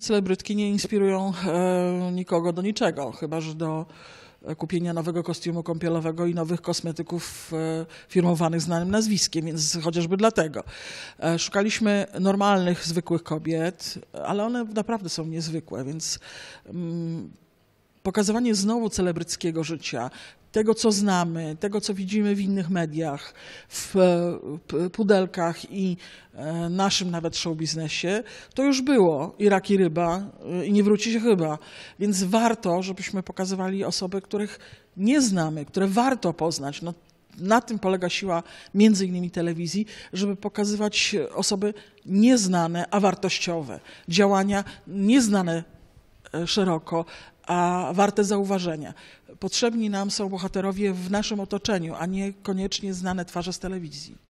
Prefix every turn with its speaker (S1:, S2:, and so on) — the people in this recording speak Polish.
S1: Celebrytki nie inspirują e, nikogo do niczego, chyba że do e, kupienia nowego kostiumu kąpielowego i nowych kosmetyków e, firmowanych znanym nazwiskiem, więc chociażby dlatego. Szukaliśmy normalnych, zwykłych kobiet, ale one naprawdę są niezwykłe, więc mm, pokazywanie znowu celebryckiego życia, tego, co znamy, tego, co widzimy w innych mediach, w e, pudelkach i e, naszym nawet show biznesie, to już było i rak i ryba e, i nie wróci się chyba. Więc warto, żebyśmy pokazywali osoby, których nie znamy, które warto poznać. No, na tym polega siła między innymi telewizji, żeby pokazywać osoby nieznane, a wartościowe, działania nieznane E, szeroko, a warte zauważenia. Potrzebni nam są bohaterowie w naszym otoczeniu, a nie koniecznie znane twarze z telewizji.